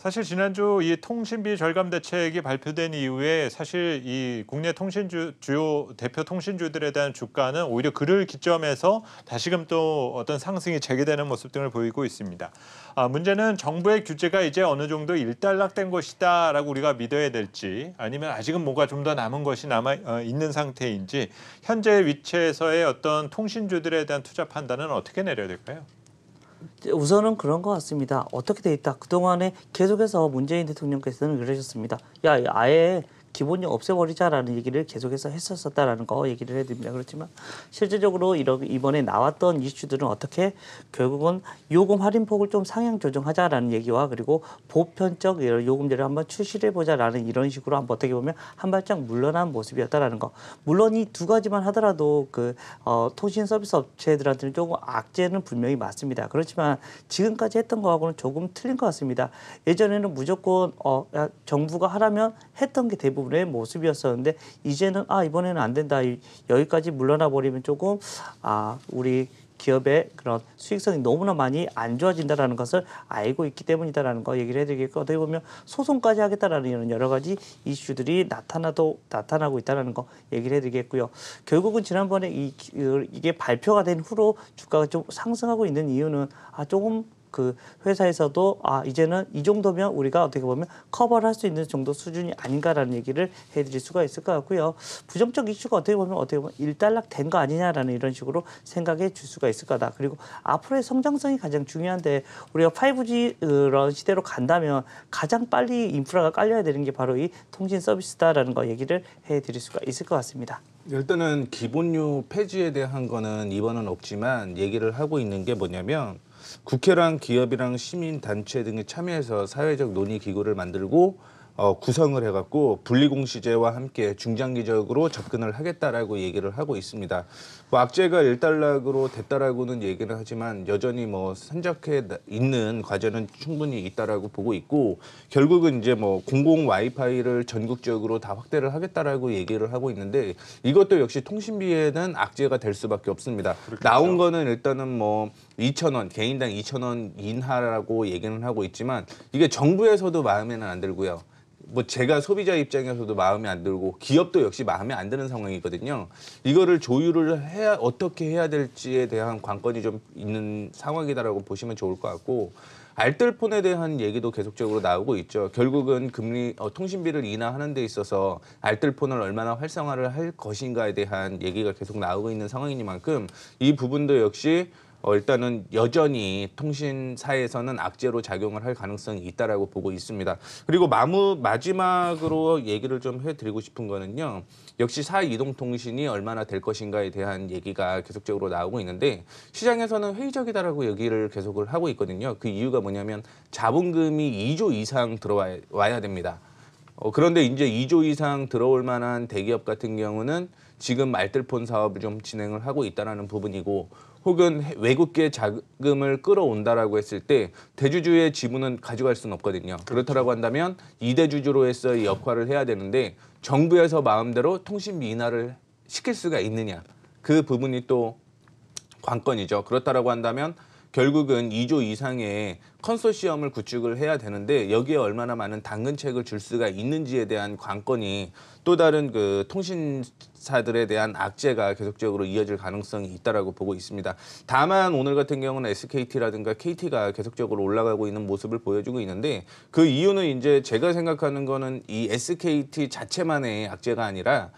사실 지난주 이 통신비 절감 대책이 발표된 이후에 사실 이 국내 통신주 주요 대표 통신주들에 대한 주가는 오히려 그를 기점에서 다시금 또 어떤 상승이 재개되는 모습 등을 보이고 있습니다. 아, 문제는 정부의 규제가 이제 어느 정도 일단락된 것이다라고 우리가 믿어야 될지 아니면 아직은 뭐가 좀 더 남은 것이 남아 어, 있는 상태인지 현재 위치에서의 어떤 통신주들에 대한 투자 판단은 어떻게 내려야 될까요? 우선은 그런 것 같습니다. 어떻게 돼 있다. 그동안에 계속해서 문재인 대통령께서는 그러셨습니다. 야, 아예 기본료 없애버리자라는 얘기를 계속해서 했었었다라는 거 얘기를 해드립니다. 그렇지만 실질적으로 이런 이번에 나왔던 이슈들은 어떻게 결국은 요금 할인폭을 좀 상향 조정하자라는 얘기와 그리고 보편적 요금제를 한번 출시해 보자라는 이런 식으로 한번 어떻게 보면 한 발짝 물러난 모습이었다라는 거. 물론 이 두 가지만 하더라도 그 어, 통신 서비스 업체들한테는 조금 악재는 분명히 맞습니다. 그렇지만 지금까지 했던 거하고는 조금 틀린 것 같습니다. 예전에는 무조건 어, 정부가 하라면 했던 게 대부분 부분의 모습이었었는데 이제는 아 이번에는 안 된다 여기까지 물러나 버리면 조금 아 우리 기업의 그런 수익성이 너무나 많이 안 좋아진다라는 것을 알고 있기 때문이다라는 거 얘기를 해드리겠고 어떻게 보면 소송까지 하겠다라는 이런 여러 가지 이슈들이 나타나도 나타나고 있다라는 거 얘기를 해드리겠고요. 결국은 지난번에 이, 이게 발표가 된 후로 주가가 좀 상승하고 있는 이유는 아 조금 그 회사에서도 아 이제는 이 정도면 우리가 어떻게 보면 커버를 할 수 있는 정도 수준이 아닌가라는 얘기를 해드릴 수가 있을 것 같고요. 부정적 이슈가 어떻게 보면 어떻게 보면 일단락 된 거 아니냐라는 이런 식으로 생각해 줄 수가 있을 거다. 그리고 앞으로의 성장성이 가장 중요한데 우리가 5G 그런 시대로 간다면 가장 빨리 인프라가 깔려야 되는 게 바로 이 통신 서비스다라는 거 얘기를 해드릴 수가 있을 것 같습니다. 일단은 기본료 폐지에 대한 거는 이번은 없지만 얘기를 하고 있는 게 뭐냐면 국회랑 기업이랑 시민 단체 등이 참여해서 사회적 논의 기구를 만들고 어, 구성을 해갖고 분리공시제와 함께 중장기적으로 접근을 하겠다라고 얘기를 하고 있습니다. 뭐 악재가 일단락으로 됐다라고는 얘기를 하지만 여전히 뭐 산적해 있는 과제는 충분히 있다라고 보고 있고 결국은 이제 뭐 공공 와이파이를 전국적으로 다 확대를 하겠다라고 얘기를 하고 있는데 이것도 역시 통신비에는 악재가 될 수밖에 없습니다. 그렇겠죠. 나온 거는 일단은 뭐 2천원 개인당 2천원 인하라고 얘기는 하고 있지만 이게 정부에서도 마음에는 안 들고요. 뭐 제가 소비자 입장에서도 마음에 안 들고 기업도 역시 마음에 안 드는 상황이거든요. 이거를 조율을 해야 어떻게 해야 될지에 대한 관건이 좀 있는 상황이다라고 보시면 좋을 것 같고 알뜰폰에 대한 얘기도 계속적으로 나오고 있죠. 결국은 금리 어, 통신비를 인하하는 데 있어서 알뜰폰을 얼마나 활성화를 할 것인가에 대한 얘기가 계속 나오고 있는 상황이니만큼 이 부분도 역시 어, 일단은 여전히 통신사에서는 악재로 작용을 할 가능성이 있다라고 보고 있습니다. 그리고 마무, 마지막으로 얘기를 좀 해드리고 싶은 거는요. 역시 사 이동통신이 얼마나 될 것인가에 대한 얘기가 계속적으로 나오고 있는데 시장에서는 회의적이다라고 얘기를 계속을 하고 있거든요. 그 이유가 뭐냐면 자본금이 2조 이상 들어와야 됩니다. 어, 그런데 이제 2조 이상 들어올 만한 대기업 같은 경우는 지금 말뜰폰 사업을 좀 진행을 하고 있다라는 부분이고 혹은 외국계 자금을 끌어온다라고 했을 때 대주주의 지분은 가져갈 수는 없거든요. 그렇다라고 그렇죠. 한다면 이대주주로서의 역할을 해야 되는데 정부에서 마음대로 통신비 인하를 시킬 수가 있느냐 그 부분이 또 관건이죠. 그렇다라고 한다면 결국은 2조 이상의 컨소시엄을 구축을 해야 되는데 여기에 얼마나 많은 당근책을 줄 수가 있는지에 대한 관건이 또 다른 그 통신사들에 대한 악재가 계속적으로 이어질 가능성이 있다라고 보고 있습니다. 다만 오늘 같은 경우는 SKT라든가 KT가 계속적으로 올라가고 있는 모습을 보여주고 있는데 그 이유는 이제 제가 생각하는 거는 이 SKT 자체만의 악재가 아니라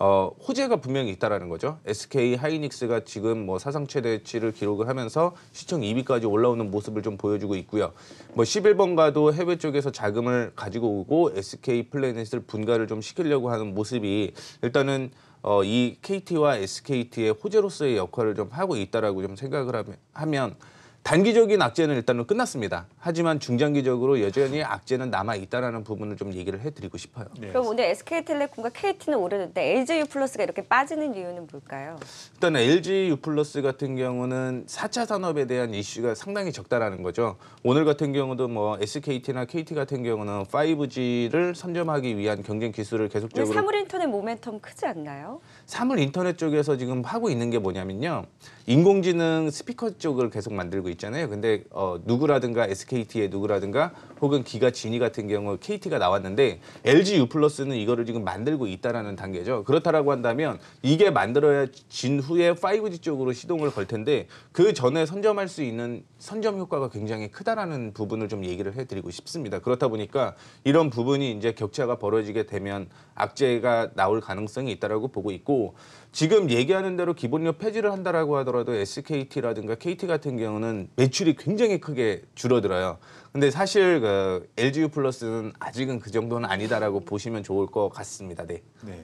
어, 호재가 분명히 있다라는 거죠. SK 하이닉스가 지금 뭐 사상 최대치를 기록을 하면서 시청 2위까지 올라오는 모습을 좀 보여주고 있고요. 뭐 11번가도 해외 쪽에서 자금을 가지고 오고 SK 플래닛을 분가를 좀 시키려고 하는 모습이 일단은 어, 이 KT와 SKT의 호재로서의 역할을 좀 하고 있다라고 좀 생각을 하면 단기적인 악재는 일단은 끝났습니다. 하지만 중장기적으로 여전히 악재는 남아 있다라는 부분을 좀 얘기를 해드리고 싶어요. 네. 그럼 오늘 SK텔레콤과 KT는 오르는데 l g 유 플러스가 이렇게 빠지는 이유는 뭘까요? 일단 l g 유 플러스 같은 경우는 4차 산업에 대한 이슈가 상당히 적다라는 거죠. 오늘 같은 경우도 뭐 SKT나 KT 같은 경우는 5G를 선점하기 위한 경쟁 기술을 계속적으로 사물 인터넷 모멘텀 크지 않나요? 사물 인터넷 쪽에서 지금 하고 있는 게 뭐냐면요. 인공지능 스피커 쪽을 계속 만들고 있잖아요. 근데 어, 누구라든가 SKT의 누구라든가 혹은 기가 진이 같은 경우 KT가 나왔는데 LG U 플러스는 이거를 지금 만들고 있다라는 단계죠. 그렇다라고 한다면 이게 만들어진 야 후에 5G 쪽으로 시동을 걸 텐데 그 전에 선점할 수 있는 선점 효과가 굉장히 크다라는 부분을 좀 얘기를 해드리고 싶습니다. 그렇다 보니까 이런 부분이 이제 격차가 벌어지게 되면 악재가 나올 가능성이 있다라고 보고 있고 지금 얘기하는 대로 기본료 폐지를 한다라고 하더라도 SKT라든가 KT 같은 경우는 매출이 굉장히 크게 줄어들어요. 근데 사실 그 LG U 플러스는 아직은 그 정도는 아니다라고 보시면 좋을 것 같습니다. 네. 네.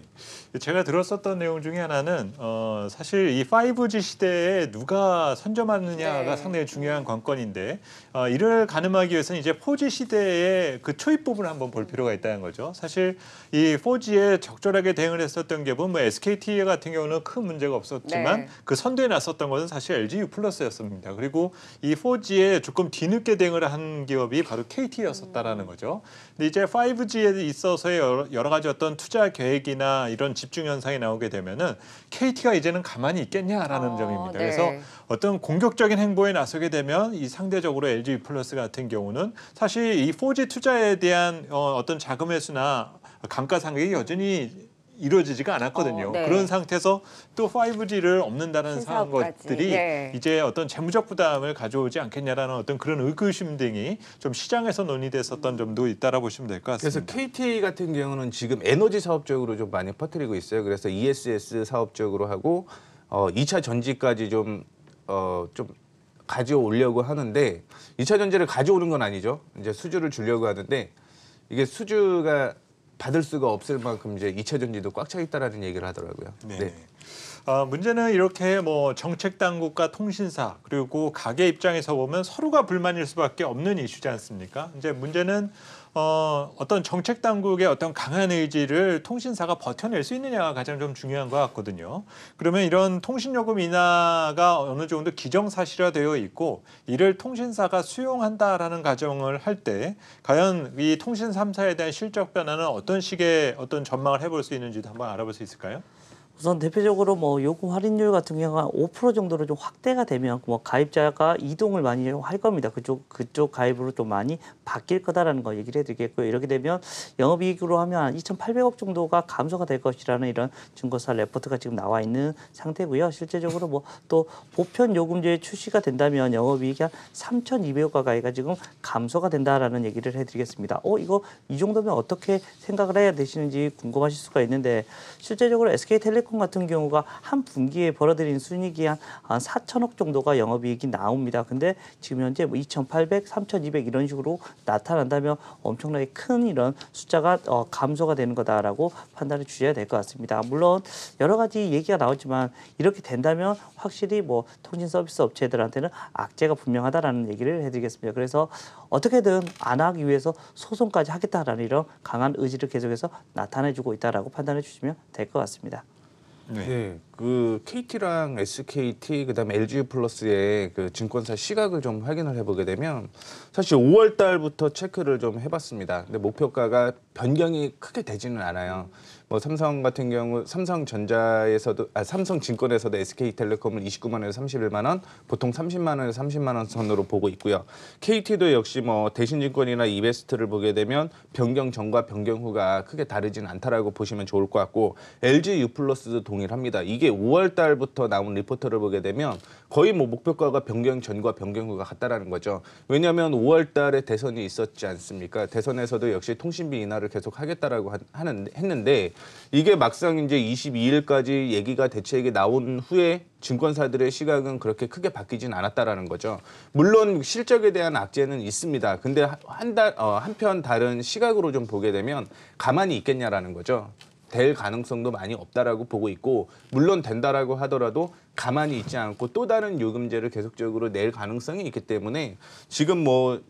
제가 들었었던 내용 중에 하나는 어, 사실 이 5G 시대에 누가 선점하느냐가 네. 상당히 중요한 관건인데 어, 이를 가늠하기 위해서는 이제 4G 시대의 그 초입 부분을 한번 볼 필요가 있다는 거죠. 사실 이 4G에 적절하게 대응을 했었던 게 보면 뭐 SKT 같은 경우는 큰 문제가 없었지만 네. 그 선두에 났었던 것은 사실 LG U 플러스였습니다. 그리고 이 4G에 조금 뒤늦게 대응을 한 게. 기업이 바로 KT였었다라는 음. 거죠. 근데 이제 5G에 있어서의 여러, 가지 어떤 투자 계획이나 이런 집중 현상이 나오게 되면은 KT가 이제는 가만히 있겠냐라는 아, 점입니다. 네. 그래서 어떤 공격적인 행보에 나서게 되면 이 상대적으로 LG 플러스 같은 경우는 사실 이 4G 투자에 대한 어, 어떤 자금 회수나 감가상각이 여전히 이루어지지가 않았거든요. 어, 네. 그런 상태에서 또 5G를 없는다는 사항 것들이 네. 이제 어떤 재무적 부담을 가져오지 않겠냐라는 어떤 그런 의구심 등이 좀 시장에서 논의됐었던 점도 있다라 보시면 될 것 같습니다. 그래서 KTA 같은 경우는 지금 에너지 사업 적으로좀 많이 퍼뜨리고 있어요. 그래서 ESS 사업 적으로 하고 어, 2차 전지까지 좀 어, 좀 가져오려고 하는데 2차 전지를 가져오는 건 아니죠. 이제 수주를 주려고 하는데 이게 수주가 받을 수가 없을 만큼 이제 2차 전지도 꽉 차 있다라는 얘기를 하더라고요. 네. 네. 어, 문제는 이렇게 뭐 정책 당국과 통신사 그리고 가게 입장에서 보면 서로가 불만일 수밖에 없는 이슈지 않습니까? 이제 문제는 어, 어떤 정책 당국의 어떤 강한 의지를 통신사가 버텨낼 수 있느냐가 가장 좀 중요한 것 같거든요. 그러면 이런 통신요금 인하가 어느 정도 기정사실화되어 있고 이를 통신사가 수용한다라는 가정을 할 때 과연 이 통신 삼사에 대한 실적 변화는 어떤 식의 어떤 전망을 해볼 수 있는지도 한번 알아볼 수 있을까요? 우선 대표적으로 뭐 요금 할인율 같은 경우 한5% 정도로 좀 확대가 되면 뭐 가입자가 이동을 많이 할 겁니다. 그쪽 그쪽 가입으로 좀 많이 바뀔 거다라는 거 얘기를 해드리겠고요. 이렇게 되면 영업이익으로 하면 한 2,800억 정도가 감소가 될 것이라는 이런 증거사 레포트가 지금 나와 있는 상태고요. 실제적으로 뭐 또 보편 요금제 출시가 된다면 영업이익이 한 3,200억 가까이가 지금 감소가 된다라는 얘기를 해드리겠습니다. 어 이거 이 정도면 어떻게 생각을 해야 되시는지 궁금하실 수가 있는데 실제적으로 SK텔레콤 셀콘 같은 경우가 한 분기에 벌어들인 순이익이 한, 한 4천억 정도가 영업이익이 나옵니다. 근데 지금 현재 뭐 2,800, 3,200 이런 식으로 나타난다면 엄청나게 큰 이런 숫자가 어, 감소가 되는 거다라고 판단을 주셔야 될 것 같습니다. 물론 여러 가지 얘기가 나오지만 이렇게 된다면 확실히 뭐 통신 서비스 업체들한테는 악재가 분명하다라는 얘기를 해드리겠습니다. 그래서 어떻게든 안 하기 위해서 소송까지 하겠다라는 이런 강한 의지를 계속해서 나타내주고 있다라고 판단해 주시면 될 것 같습니다. 네. 네. 그 KT랑 SKT 그다음에 LG 플러스의 그 증권사 시각을 좀 확인을 해보게 되면 사실 5월 달부터 체크를 좀 해봤습니다. 근데 목표가가 변경이 크게 되지는 않아요. 뭐 삼성 같은 경우 삼성전자에서도 아 삼성증권에서도 SK텔레콤을 29만 원에서 31만 원, 보통 30만 원에서 30만 원 선으로 보고 있고요. KT도 역시 뭐 대신증권이나 이베스트를 보게 되면 변경 전과 변경 후가 크게 다르진 않다라고 보시면 좋을 것 같고 LG U 플러스도 동일합니다. 이게 5월 달부터 나온 리포터를 보게 되면 거의 뭐 목표가가 변경 전과 변경 후가 같다라는 거죠. 왜냐하면 5월 달에 대선이 있었지 않습니까? 대선에서도 역시 통신비 인하를 계속 하겠다라고 하는 했는데 이게 막상 이제 22일까지 얘기가 대책이 나온 후에 증권사들의 시각은 그렇게 크게 바뀌진 않았다라는 거죠. 물론 실적에 대한 악재는 있습니다. 근데 한 달 어, 한편 다른 시각으로 좀 보게 되면 가만히 있겠냐라는 거죠. 될 가능성도 많이 없다라고 보고 있고 물론 된다라고 하더라도 가만히 있지 않고 또 다른 요금제를 계속적으로 낼 가능성이 있기 때문에 지금 뭐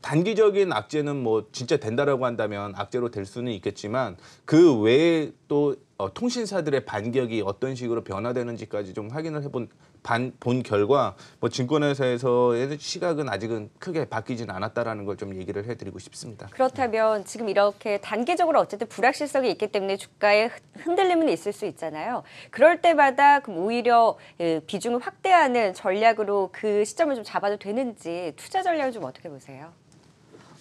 단기적인 악재는 뭐 진짜 된다라고 한다면 악재로 될 수는 있겠지만 그 외에 또 어, 통신사들의 반격이 어떤 식으로 변화되는지까지 좀 확인을 해본 반, 본 결과 뭐 증권회사에서의 시각은 아직은 크게 바뀌진 않았다라는 걸 좀 얘기를 해드리고 싶습니다. 그렇다면 지금 이렇게 단기적으로 어쨌든 불확실성이 있기 때문에 주가에 흔들림은 있을 수 있잖아요. 그럴 때마다 그럼 오히려 예, 비중을 확대하는 전략으로 그 시점을 좀 잡아도 되는지 투자 전략을 좀 어떻게 보세요?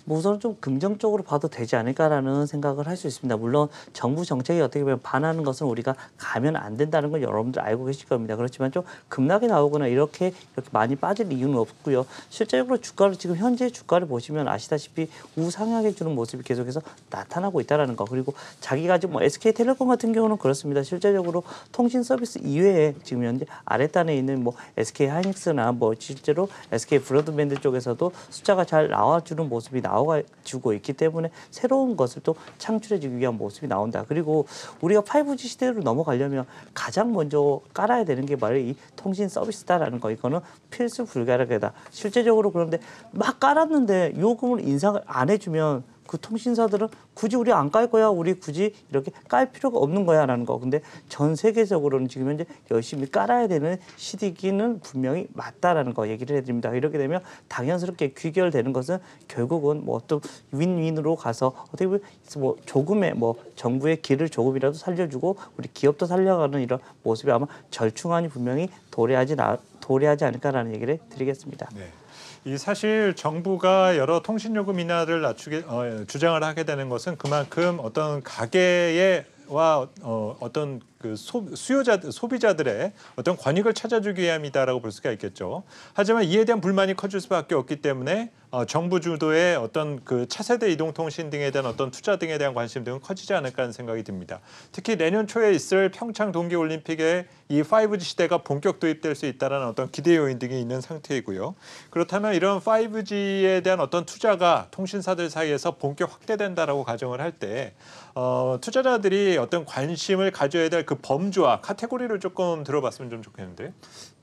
우선 좀 긍정적으로 봐도 되지 않을까라는 생각을 할 수 있습니다. 물론 정부 정책이 어떻게 보면 반하는 것은 우리가 가면 안 된다는 걸 여러분들 알고 계실 겁니다. 그렇지만 좀 급락이 나오거나 이렇게 이렇게 많이 빠질 이유는 없고요. 실제적으로 주가를 지금 현재 주가를 보시면 아시다시피 우상향해 주는 모습이 계속해서 나타나고 있다라는 거. 그리고 자기가 지금 뭐 SK텔레콤 같은 경우는 그렇습니다. 실제적으로 통신 서비스 이외에 지금 현재 아랫단에 있는 뭐 SK 하이닉스나 뭐 실제로 SK 브로드밴드 쪽에서도 숫자가 잘 나와주는 모습이 나. 나와주고 있기 때문에 새로운 것을 또 창출해주기 위한 모습이 나온다. 그리고 우리가 5G 시대로 넘어가려면 가장 먼저 깔아야 되는 게 바로 이 통신 서비스다라는 거. 이거는 필수 불가력이다. 실제적으로 그런데 막 깔았는데 요금을 인상을 안 해주면 그 통신사들은 굳이 우리 안 깔 거야. 우리 굳이 이렇게 깔 필요가 없는 거야. 라는 거. 근데 전 세계적으로는 지금 현재 열심히 깔아야 되는 시기는 디 분명히 맞다라는 거 얘기를 해드립니다. 이렇게 되면 당연스럽게 귀결되는 것은 결국은 뭐또 윈윈으로 가서 어떻게 보면 뭐 조금의 뭐 정부의 길을 조금이라도 살려주고 우리 기업도 살려가는 이런 모습이 아마 절충안이 분명히 도래하지 나, 도래하지 않을까라는 얘기를 드리겠습니다. 네. 이 사실 정부가 여러 통신요금 인하를 낮추게 어, 예, 주장을 하게 되는 것은 그만큼 어떤 가계의 와 어, 어떤 그 소, 수요자 소비자들의 어떤 권익을 찾아주기 위함이다라고 볼 수가 있겠죠. 하지만 이에 대한 불만이 커질 수밖에 없기 때문에 어, 정부 주도의 어떤 그 차세대 이동통신 등에 대한 어떤 투자 등에 대한 관심 등은 커지지 않을까 하는 생각이 듭니다. 특히 내년 초에 있을 평창 동계올림픽에 이 5G 시대가 본격 도입될 수 있다는 어떤 기대 요인 등이 있는 상태이고요. 그렇다면 이런 5G에 대한 어떤 투자가 통신사들 사이에서 본격 확대된다라고 가정을 할 때 어, 투자자들이 어떤 관심을 가져야 될그 범주와 카테고리를 조금 들어봤으면 좀 좋겠는데.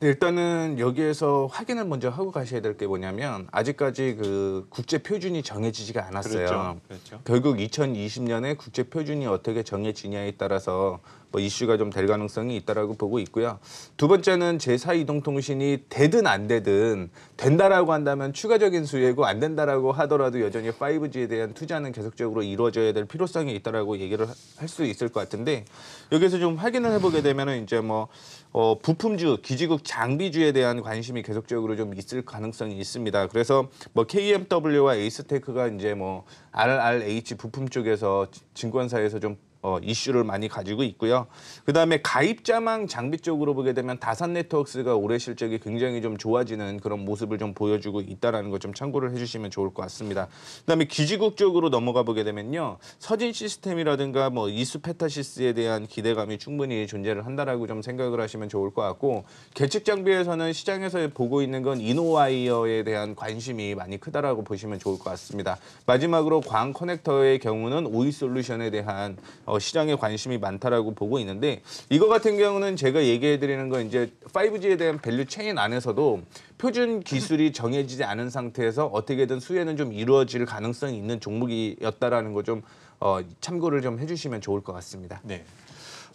네, 일단은 여기에서 확인을 먼저 하고 가셔야 될 게 뭐냐면 아직까지 그 국제 표준이 정해지지가 않았어요. 그렇죠. 그렇죠. 결국 2020년에 국제 표준이 어떻게 정해지냐에 따라서 뭐 이슈가 좀 될 가능성이 있다라고 보고 있고요. 두 번째는 제사이동통신이 되든 안 되든 된다라고 한다면 추가적인 수혜고 안 된다라고 하더라도 여전히 5G에 대한 투자는 계속적으로 이루어져야 될 필요성이 있다라고 얘기를 할 수 있을 것 같은데 여기서 좀 확인을 해보게 되면은 이제 뭐 어, 부품주, 기지국 장비주에 대한 관심이 계속적으로 좀 있을 가능성이 있습니다. 그래서 뭐 KMW와 에이스테크가 이제 뭐 RRH 부품 쪽에서 증권사에서 좀 어, 이슈를 많이 가지고 있고요. 그 다음에 가입자망 장비 쪽으로 보게 되면 다산 네트워크스가 올해 실적이 굉장히 좀 좋아지는 그런 모습을 좀 보여주고 있다는 것 좀 참고를 해주시면 좋을 것 같습니다. 그 다음에 기지국 쪽으로 넘어가 보게 되면요. 서진 시스템이라든가 뭐 이스페타시스에 대한 기대감이 충분히 존재를 한다라고 좀 생각을 하시면 좋을 것 같고 계측 장비에서는 시장에서 보고 있는 건 이노와이어에 대한 관심이 많이 크다라고 보시면 좋을 것 같습니다. 마지막으로 광 커넥터의 경우는 오이 솔루션에 대한 어, 시장에 관심이 많다라고 보고 있는데 이거 같은 경우는 제가 얘기해 드리는 건 이제 5G에 대한 밸류 체인 안에서도 표준 기술이 정해지지 않은 상태에서 어떻게든 수혜는 좀 이루어질 가능성이 있는 종목이었다라는 거 좀 어, 참고를 좀 해주시면 좋을 것 같습니다. 네.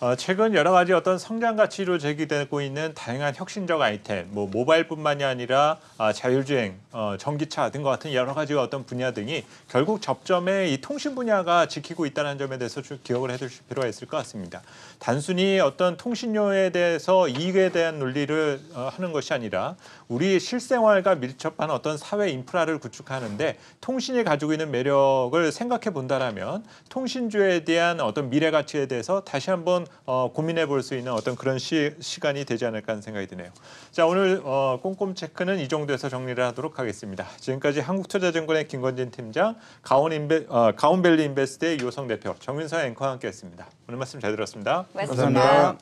어, 최근 여러 가지 어떤 성장 가치로 제기되고 있는 다양한 혁신적 아이템, 뭐 모바일뿐만이 아니라 아, 자율주행, 어, 전기차 등과 같은 여러 가지 어떤 분야 등이 결국 접점에 이 통신 분야가 지키고 있다는 점에 대해서 좀 기억을 해두실 필요가 있을 것 같습니다. 단순히 어떤 통신료에 대해서 이익에 대한 논리를 어, 하는 것이 아니라 우리 실생활과 밀접한 어떤 사회 인프라를 구축하는데 통신이 가지고 있는 매력을 생각해 본다라면 통신주에 대한 어떤 미래 가치에 대해서 다시 한번 어, 고민해 볼수 있는 어떤 그런 시, 시 간이 되지 않을까 하는 생각이 드네요. 자 오늘 어, 꼼꼼 체크는 이 정도에서 정리를 하도록 하겠습니다. 지금까지 한국투자증권의 김건진 팀장, 가온인베, 어, 가온밸리 인베스트의 요성 대표, 정윤서 앵커와 함께했습니다. 오늘 말씀 잘 들었습니다. 고습니다 감사합니다.